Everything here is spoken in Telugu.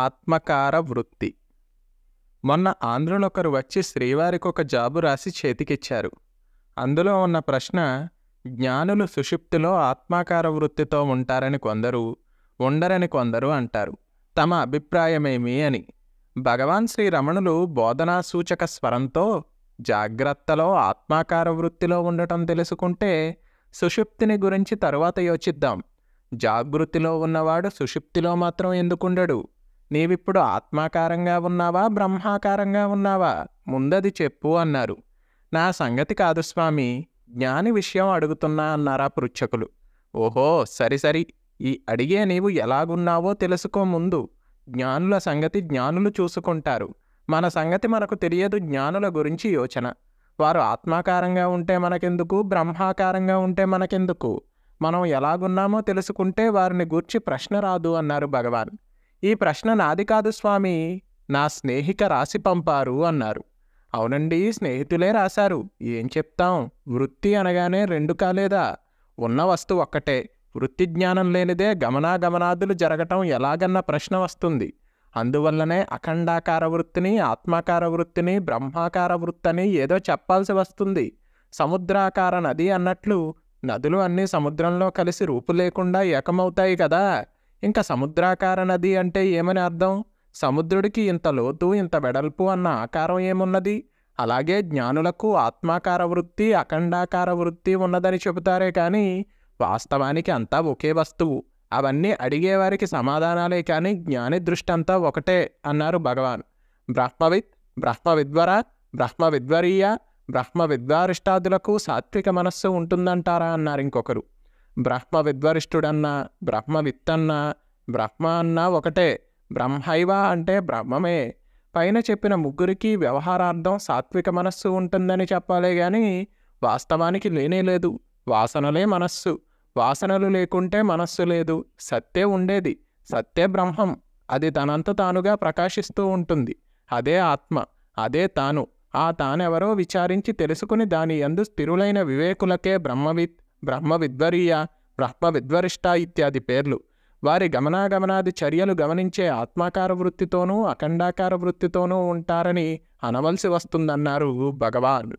ఆత్మకార వృత్తి మొన్న ఆంధ్రులొకరు వచ్చి శ్రీవారికి ఒక జాబు రాసి చేతికిచ్చారు అందులో ఉన్న ప్రశ్న జ్ఞానులు సుషుప్తిలో ఆత్మాకార వృత్తితో ఉంటారని కొందరు ఉండరని కొందరు అంటారు తమ అభిప్రాయమేమి అని భగవాన్ శ్రీ బోధనా సూచక స్వరంతో జాగ్రత్తలో ఆత్మాకార వృత్తిలో ఉండటం తెలుసుకుంటే సుషుప్తిని గురించి తరువాత యోచిద్దాం జాగృతిలో ఉన్నవాడు సుషుప్తిలో మాత్రం ఎందుకుండడు నీవిప్పుడు ఆత్మాకారంగా ఉన్నావా బ్రహ్మాకారంగా ఉన్నావా ముందది చెప్పు అన్నారు నా సంగతి కాదు స్వామి జ్ఞాని విషయం అడుగుతున్నా అన్నారా పృచ్ఛకులు ఓహో సరి సరి ఈ అడిగే నీవు ఎలాగున్నావో తెలుసుకో ముందు జ్ఞానుల సంగతి జ్ఞానులు చూసుకుంటారు మన సంగతి మనకు తెలియదు జ్ఞానుల గురించి యోచన వారు ఆత్మాకారంగా ఉంటే మనకెందుకు బ్రహ్మాకారంగా ఉంటే మనకెందుకు మనం ఎలాగున్నామో తెలుసుకుంటే వారిని గూర్చి ప్రశ్న రాదు అన్నారు భగవాన్ ఈ ప్రశ్న నాది కాదు స్వామి నా స్నేహిక రాసి పంపారు అన్నారు అవునండి స్నేహితులే రాశారు ఏం చెప్తాం వృత్తి అనగానే రెండు కాలేదా ఉన్న వస్తువు ఒక్కటే వృత్తి జ్ఞానం లేనిదే గమనాగమనాదులు జరగటం ఎలాగన్న ప్రశ్న వస్తుంది అందువల్లనే అఖండాకార వృత్తిని ఆత్మాకార వృత్తిని బ్రహ్మాకార వృత్తిని ఏదో చెప్పాల్సి వస్తుంది సముద్రాకార నది అన్నట్లు నదులు అన్నీ సముద్రంలో కలిసి రూపు లేకుండా ఏకమవుతాయి కదా ఇంకా సముద్రాకార నది అంటే ఏమని అర్థం సముద్రుడికి ఇంత లోతు ఇంత వెడల్పు అన్న ఆకారం ఏమున్నది అలాగే జ్ఞానులకు ఆత్మాకార వృత్తి అఖండాకార వృత్తి ఉన్నదని చెబుతారే కానీ వాస్తవానికి అంతా ఒకే వస్తువు అవన్నీ అడిగేవారికి సమాధానాలే కానీ జ్ఞాని దృష్టి అంతా ఒకటే అన్నారు భగవాన్ బ్రహ్మవిత్ బ్రహ్మ విద్వర బ్రహ్మ విద్వరీయ బ్రహ్మ విద్వారిష్టాదులకు సాత్విక మనస్సు ఉంటుందంటారా అన్నారు ఇంకొకరు బ్రహ్మ విద్వరిష్ఠుడన్న బ్రహ్మవిత్తన్న బ్రహ్మ అన్న ఒకటే బ్రహ్మైవ అంటే బ్రహ్మమే పైన చెప్పిన ముగ్గురికి వ్యవహారార్థం సాత్విక మనస్సు ఉంటుందని చెప్పాలే కానీ వాస్తవానికి లేనే లేదు వాసనలే మనస్సు వాసనలు లేకుంటే మనస్సు లేదు సత్తే ఉండేది సత్తే బ్రహ్మం అది తనంత తానుగా ప్రకాశిస్తూ ఉంటుంది అదే ఆత్మ అదే తాను ఆ తానెవరో విచారించి తెలుసుకుని దాని యందు స్థిరులైన వివేకులకే బ్రహ్మవిత్ బ్రహ్మ విద్వరీయ బ్రహ్మ విద్వరిష్ట ఇత్యాది పేర్లు వారి గమనాగమనాది చర్యలు గమనించే ఆత్మాకార వృత్తితోనూ అఖండాకార వృత్తితోనూ ఉంటారని అనవలసి వస్తుందన్నారు భగవాన్